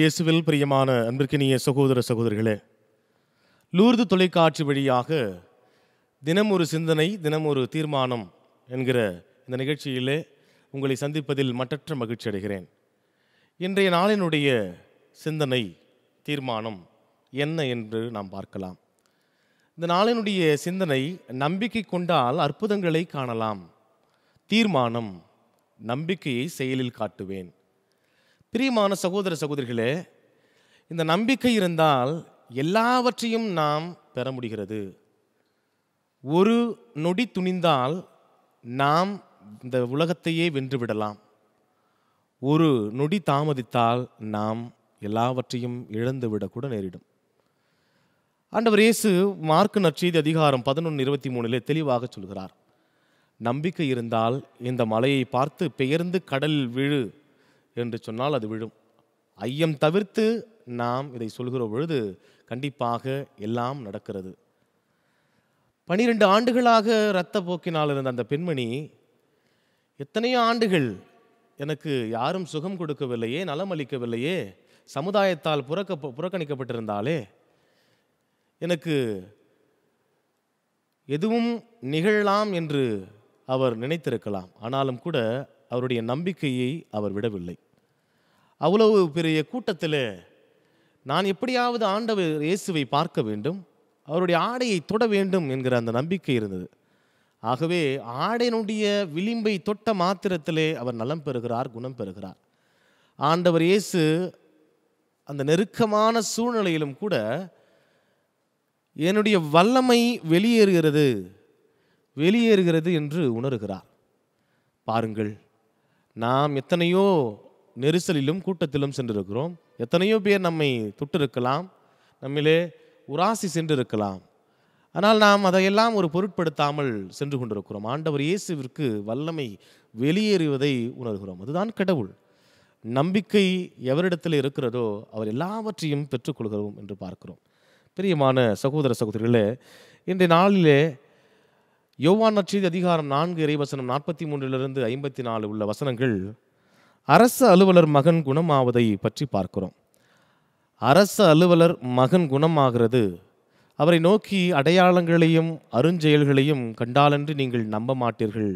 இயேசுவில் பிரியமான அன்பிற்கினிய சகோதர சகோதரிகளே லூர்து தொலைக்காட்சி வழியாக தினம் ஒரு சிந்தனை தினம் ஒரு தீர்மானம் என்கிற இந்த நிகழ்ச்சியிலே உங்களை சந்திப்பதில் மற்றற்ற மகிழ்ச்சி அடைகிறேன் இன்றைய நாளினுடைய சிந்தனை தீர்மானம் என்ன என்று நாம் பார்க்கலாம் இந்த நாளினுடைய சிந்தனை நம்பிக்கை கொண்டால் அற்புதங்களை காணலாம் தீர்மானம் நம்பிக்கையை செயலில் காட்டுவேன் பிரியமான சகோதர சகோதரிகளே இந்த நம்பிக்கை இருந்தால் எல்லாவற்றையும் நாம் பெற முடிகிறது ஒரு நொடி துணிந்தால் நாம் இந்த உலகத்தையே வென்றுவிடலாம் ஒரு நொடி தாமதித்தால் நாம் எல்லாவற்றையும் இழந்து விடக்கூட நேரிடும் ஆண்டவர் இயேசு மார்க்கு நற்செய்தி அதிகாரம் பதினொன்று இருபத்தி மூணிலே தெளிவாக சொல்கிறார் நம்பிக்கை இருந்தால் இந்த மலையை பார்த்து பெயர்ந்து கடலில் விழு என்று சொன்னால் அது விழும் ஐயம் தவிர்த்து நாம் இதை சொல்கிற பொழுது கண்டிப்பாக எல்லாம் நடக்கிறது பனிரெண்டு ஆண்டுகளாக இரத்த போக்கினால் இருந்த அந்த பெண்மணி எத்தனையோ ஆண்டுகள் எனக்கு யாரும் சுகம் கொடுக்கவில்லையே நலம் அளிக்கவில்லையே சமுதாயத்தால் புறக்க புறக்கணிக்கப்பட்டிருந்தாலே எனக்கு எதுவும் நிகழலாம் என்று அவர் நினைத்திருக்கலாம் ஆனாலும் கூட அவருடைய நம்பிக்கையை அவர் விடவில்லை அவ்வளவு பெரிய கூட்டத்தில் நான் எப்படியாவது ஆண்டவர் இயேசுவை பார்க்க வேண்டும் அவருடைய ஆடையை தொட வேண்டும் என்கிற அந்த நம்பிக்கை இருந்தது ஆகவே ஆடையினுடைய விளிம்பை தொட்ட மாத்திரத்திலே அவர் நலம் பெறுகிறார் குணம் பெறுகிறார் ஆண்டவர் இயேசு அந்த நெருக்கமான சூழ்நிலையிலும் கூட என்னுடைய வல்லமை வெளியேறுகிறது வெளியேறுகிறது என்று உணர்கிறார் பாருங்கள் நாம் எத்தனையோ நெரிசலிலும் கூட்டத்திலும் சென்றிருக்கிறோம் எத்தனையோ பேர் நம்மை தொட்டிருக்கலாம் நம்மிலே உராசி சென்றிருக்கலாம் ஆனால் நாம் அதையெல்லாம் ஒரு பொருட்படுத்தாமல் சென்று கொண்டிருக்கிறோம் ஆண்டவர் இயேசுவிற்கு வல்லமை வெளியேறுவதை உணர்கிறோம் அதுதான் கடவுள் நம்பிக்கை எவரிடத்தில் இருக்கிறதோ அவர் எல்லாவற்றையும் பெற்றுக்கொள்கிறோம் என்று பார்க்கிறோம் பிரியமான சகோதர சகோதரிகளே இன்றைய நாளிலே யோவான் நற்செய்தி அதிகாரம் நான்கு இறைவசனம் நாற்பத்தி மூன்றிலிருந்து ஐம்பத்தி நாலு உள்ள வசனங்கள் அரச அலுவலர் மகன் குணமாவதை பற்றி பார்க்கிறோம் அரச அலுவலர் மகன் குணமாகிறது அவரை நோக்கி அடையாளங்களையும் அருஞ்செயல்களையும் கண்டாலென்று நீங்கள் நம்ப மாட்டீர்கள்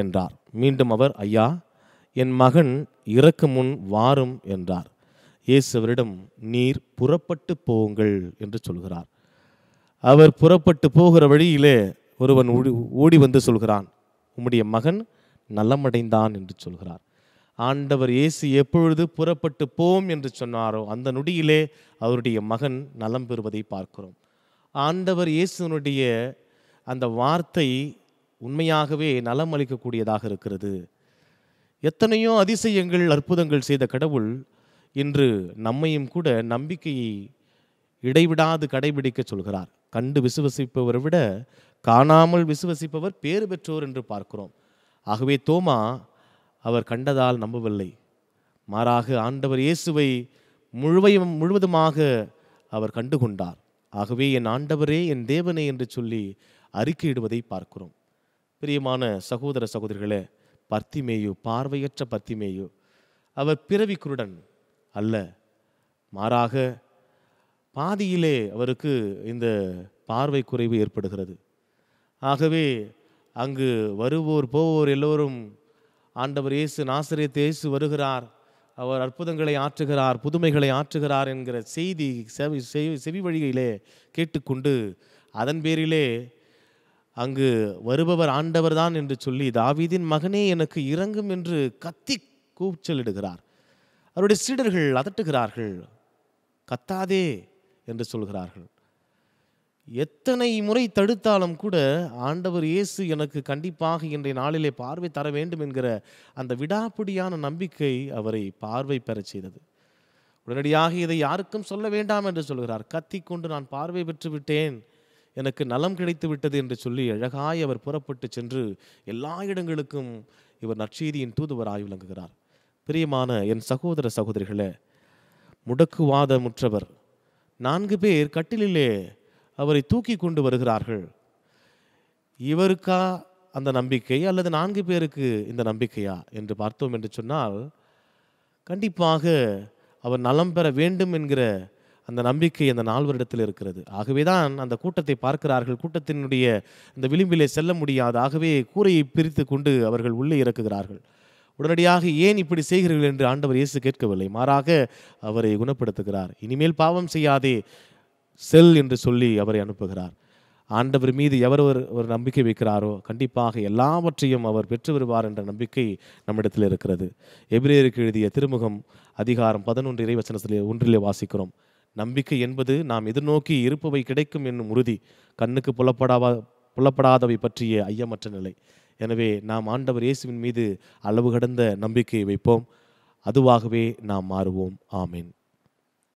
என்றார் மீண்டும் அவர் ஐயா என் மகன் இறக்கு முன் வாரும் என்றார் இயேசுவரிடம் நீர் புறப்பட்டு போங்கள் என்று சொல்கிறார் அவர் புறப்பட்டு போகிற வழியிலே ஒருவன் ஓடி ஓடி வந்து சொல்கிறான் உம்முடைய மகன் நலமடைந்தான் என்று சொல்கிறார் ஆண்டவர் இயேசு எப்பொழுது புறப்பட்டு போம் என்று சொன்னாரோ அந்த நொடியிலே அவருடைய மகன் நலம் பெறுவதை பார்க்கிறோம் ஆண்டவர் இயேசுனுடைய அந்த வார்த்தை உண்மையாகவே நலம் அளிக்கக்கூடியதாக இருக்கிறது எத்தனையோ அதிசயங்கள் அற்புதங்கள் செய்த கடவுள் இன்று நம்மையும் கூட நம்பிக்கையை இடைவிடாது கடைபிடிக்க சொல்கிறார் கண்டு விசுவசிப்பவரை விட காணாமல் விசுவசிப்பவர் பேறு பெற்றோர் என்று பார்க்கிறோம் ஆகவே தோமா அவர் கண்டதால் நம்பவில்லை மாறாக ஆண்டவர் இயேசுவை முழுவையும் முழுவதுமாக அவர் கண்டுகொண்டார் ஆகவே என் ஆண்டவரே என் தேவனே என்று சொல்லி அறிக்கையிடுவதை பார்க்கிறோம் பிரியமான சகோதர சகோதரிகளே பர்த்திமேயு பார்வையற்ற பர்த்திமேயு அவர் பிறவி குருடன் அல்ல மாறாக பாதியிலே அவருக்கு இந்த பார்வை குறைவு ஏற்படுகிறது ஆகவே அங்கு வருவோர் போவோர் எல்லோரும் ஆண்டவர் இயேசு நாசிரியத்து தேசு வருகிறார் அவர் அற்புதங்களை ஆற்றுகிறார் புதுமைகளை ஆற்றுகிறார் என்கிற செய்தி செவி செவி வழியிலே கேட்டுக்கொண்டு அதன் பேரிலே அங்கு வருபவர் ஆண்டவர் தான் என்று சொல்லி தாவீதின் மகனே எனக்கு இறங்கும் என்று கத்தி கூச்சலிடுகிறார் அவருடைய சீடர்கள் அதட்டுகிறார்கள் கத்தாதே என்று சொல்கிறார்கள் எத்தனை முறை தடுத்தாலும் கூட ஆண்டவர் இயேசு எனக்கு கண்டிப்பாக இன்றைய நாளிலே பார்வை தர வேண்டும் என்கிற அந்த விடாப்பிடியான நம்பிக்கை அவரை பார்வை பெறச் செய்தது உடனடியாக இதை யாருக்கும் சொல்ல வேண்டாம் என்று சொல்கிறார் கத்திக்கொண்டு நான் பார்வை பெற்று விட்டேன் எனக்கு நலம் கிடைத்து விட்டது என்று சொல்லி அழகாய் அவர் புறப்பட்டு சென்று எல்லா இடங்களுக்கும் இவர் நற்செய்தியின் தூதுவராய் விளங்குகிறார் பிரியமான என் சகோதர சகோதரிகளே முடக்குவாதமுற்றவர் நான்கு பேர் கட்டிலிலே அவரை தூக்கி கொண்டு வருகிறார்கள் இவருக்கா அந்த நம்பிக்கை அல்லது நான்கு பேருக்கு இந்த நம்பிக்கையா என்று பார்த்தோம் என்று சொன்னால் கண்டிப்பாக அவர் நலம் பெற வேண்டும் என்கிற அந்த நம்பிக்கை அந்த நால்வரிடத்தில் இருக்கிறது ஆகவே தான் அந்த கூட்டத்தை பார்க்கிறார்கள் கூட்டத்தினுடைய அந்த விளிம்பிலே செல்ல முடியாது ஆகவே கூரையை பிரித்து கொண்டு அவர்கள் உள்ளே இறக்குகிறார்கள் உடனடியாக ஏன் இப்படி செய்கிறீர்கள் என்று ஆண்டவர் இயேசு கேட்கவில்லை மாறாக அவரை குணப்படுத்துகிறார் இனிமேல் பாவம் செய்யாதே செல் என்று சொல்லி அவரை அனுப்புகிறார் ஆண்டவர் மீது எவர் ஒரு நம்பிக்கை வைக்கிறாரோ கண்டிப்பாக எல்லாவற்றையும் அவர் பெற்று வருவார் என்ற நம்பிக்கை நம்மிடத்தில் இருக்கிறது எபிரேயருக்கு எழுதிய திருமுகம் அதிகாரம் பதினொன்று இறைவசனத்தில் ஒன்றிலே வாசிக்கிறோம் நம்பிக்கை என்பது நாம் எதிர்நோக்கி இருப்பவை கிடைக்கும் என்னும் உறுதி கண்ணுக்கு புலப்படாத புலப்படாதவை பற்றிய ஐயமற்ற நிலை எனவே நாம் ஆண்டவர் இயேசுவின் மீது அளவு கடந்த நம்பிக்கையை வைப்போம் அதுவாகவே நாம் மாறுவோம் ஆமீன்